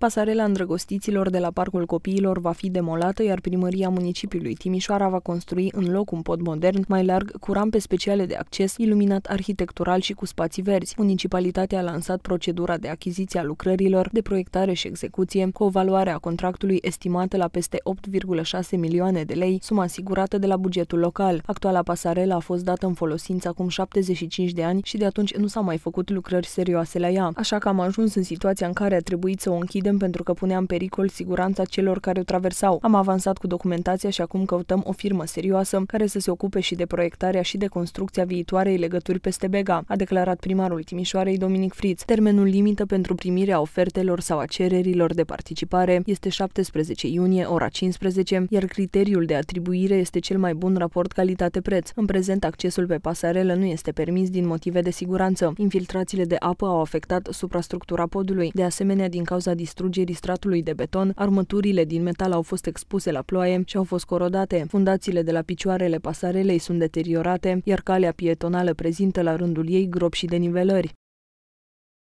Pasarela îndrăgostiților de la Parcul Copiilor va fi demolată, iar primăria municipiului Timișoara va construi în loc un pod modern mai larg cu rampe speciale de acces, iluminat arhitectural și cu spații verzi. Municipalitatea a lansat procedura de achiziție a lucrărilor, de proiectare și execuție, cu o valoare a contractului estimată la peste 8,6 milioane de lei, suma asigurată de la bugetul local. Actuala pasarela a fost dată în folosință acum 75 de ani și de atunci nu s-au mai făcut lucrări serioase la ea, așa că am ajuns în situația în care a trebuit să o închidem pierdem pentru că punea în pericol siguranța celor care o traversau. Am avansat cu documentația și acum căutăm o firmă serioasă care să se ocupe și de proiectarea și de construcția viitoarei legături peste Bega, a declarat primarul Timișoarei Dominic Friț. Termenul limită pentru primirea ofertelor sau a cererilor de participare este 17 iunie, ora 15, iar criteriul de atribuire este cel mai bun raport calitate-preț. În prezent, accesul pe pasarelă nu este permis din motive de siguranță. Infiltrațiile de apă au afectat suprastructura podului. De asemenea, din cauza distrugerii distrugerii stratului de beton, armăturile din metal au fost expuse la ploaie și au fost corodate. Fundațiile de la picioarele pasarelei sunt deteriorate, iar calea pietonală prezintă la rândul ei gropi și denivelări.